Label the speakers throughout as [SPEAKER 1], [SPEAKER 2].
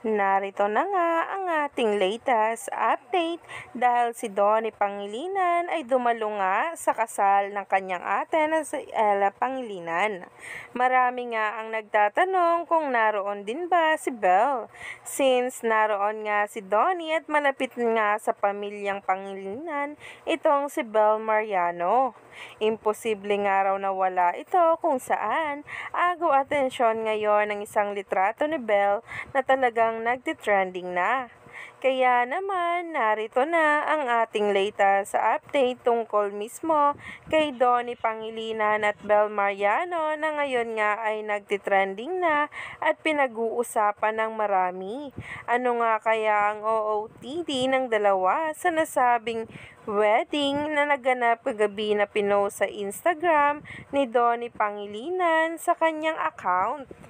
[SPEAKER 1] Narito na nga ang ating latest update dahil si Donnie Pangilinan ay dumalo nga sa kasal ng kanyang ate na si Ella Pangilinan. Marami nga ang nagtatanong kung naroon din ba si Belle since naroon nga si Donnie at malapit nga sa pamilyang Pangilinan itong si Belle Mariano. Imposible nga raw na wala ito kung saan agaw atensyon ngayon ng isang litrato ni Belle na talagang ang nagtitrending na. Kaya naman, narito na ang ating latest update tungkol mismo kay Donnie Pangilinan at Bel Mariano na ngayon nga ay nagtitrending na at pinag-uusapan ng marami. Ano nga kaya ang OOTD ng dalawa sa nasabing wedding na naganap kagabi na pinost sa Instagram ni Donnie Pangilinan sa kanyang account?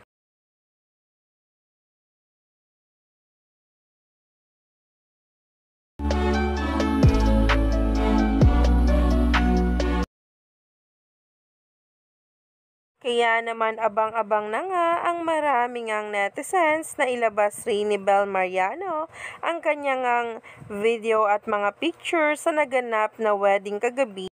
[SPEAKER 1] Kaya naman abang-abang na nga ang maraming ang netizens na ilabas rin ni Bel Mariano ang kanyang video at mga pictures sa naganap na wedding kagabi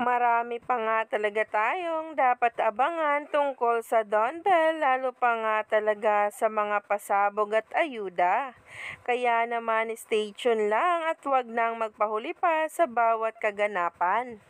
[SPEAKER 1] Marami pa nga talaga tayong dapat abangan tungkol sa Don Bell lalo pa nga talaga sa mga pasabog at ayuda. Kaya naman stay tuned lang at huwag nang magpahuli pa sa bawat kaganapan.